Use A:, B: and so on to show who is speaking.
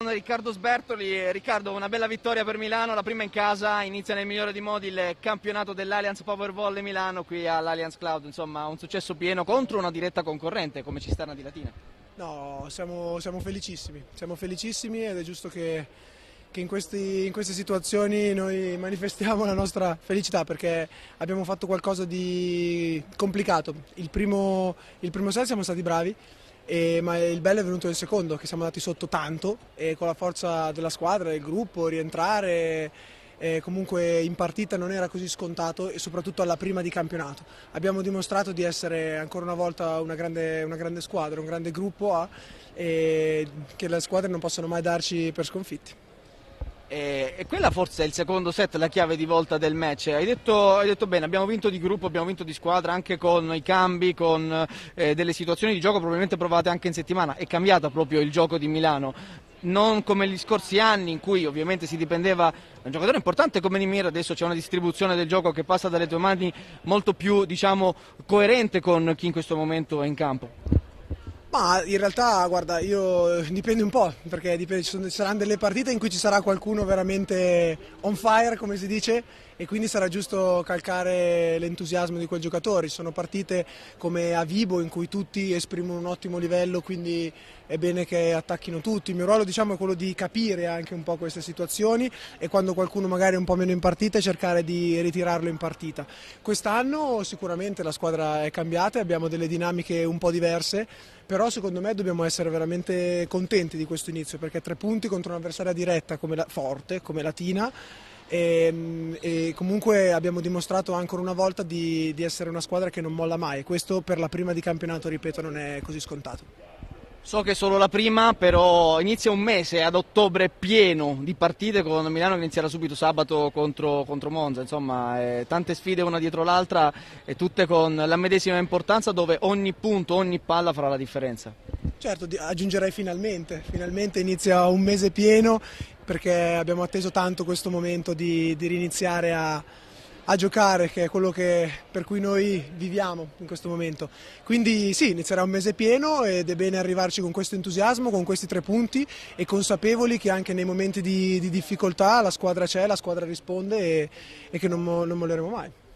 A: Sono Riccardo Sbertoli, Riccardo una bella vittoria per Milano, la prima in casa, inizia nel migliore dei modi il campionato dell'Allianz Powerball Volley Milano qui all'Allianz Cloud, insomma un successo pieno contro una diretta concorrente come Cisterna
B: di Latina. No, siamo, siamo felicissimi, siamo felicissimi ed è giusto che, che in, questi, in, queste situazioni noi manifestiamo la nostra felicità perché abbiamo fatto qualcosa di complicato, il primo, il primo set siamo stati bravi e, eh, ma il bello è venuto nel secondo, che siamo andati sotto tanto e con la forza della squadra, del gruppo, rientrare eh, comunque in partita non era così scontato e soprattutto alla prima di campionato. Abbiamo dimostrato di essere ancora una volta una grande, una grande squadra, un grande gruppo A e che le squadre non possono mai darci per sconfitti.
A: E, quella forse è il secondo set, la chiave di volta del match. Hai detto, hai detto, bene, abbiamo vinto di gruppo, abbiamo vinto di squadra anche con i cambi, con eh, delle situazioni di gioco probabilmente provate anche in settimana. È cambiato proprio il gioco di Milano. Non come gli scorsi anni in cui ovviamente si dipendeva da un giocatore importante come Nimir, adesso c'è una distribuzione del gioco che passa dalle tue mani molto più diciamo, coerente con chi in questo momento è in campo.
B: Ma in realtà, guarda, io eh, dipende un po', perché dipende, ci, sono, ci, saranno delle partite in cui ci sarà qualcuno veramente on fire, come si dice, e quindi sarà giusto calcare l'entusiasmo di quel giocatore. Ci sono partite come a Vibo in cui tutti esprimono un ottimo livello, quindi è bene che attacchino tutti. Il mio ruolo diciamo, è quello di capire anche un po' queste situazioni e quando qualcuno magari è un po' meno in partita cercare di ritirarlo in partita. Quest'anno sicuramente la squadra è cambiata, abbiamo delle dinamiche un po' diverse. però però secondo me dobbiamo essere veramente contenti di questo inizio perché tre punti contro un'avversaria diretta come la, forte come Latina e, ehm, e, comunque abbiamo dimostrato ancora una volta di, di essere una squadra che non molla mai e questo per la prima di campionato ripeto non è così scontato.
A: So che è solo la prima, però inizia un mese ad ottobre pieno di partite con Milano che inizierà subito sabato contro, contro Monza, insomma eh, tante sfide una dietro l'altra e tutte con la medesima importanza dove ogni punto, ogni palla farà la differenza.
B: Certo, aggiungerei finalmente, finalmente inizia un mese pieno perché abbiamo atteso tanto questo momento di, di riniziare a a giocare, che è quello che, per cui noi viviamo in questo momento. Quindi sì, inizierà un mese pieno ed è bene arrivarci con questo entusiasmo, con questi tre punti e consapevoli che anche nei momenti di, di difficoltà la squadra c'è, la squadra risponde e, e che non, non molleremo mai.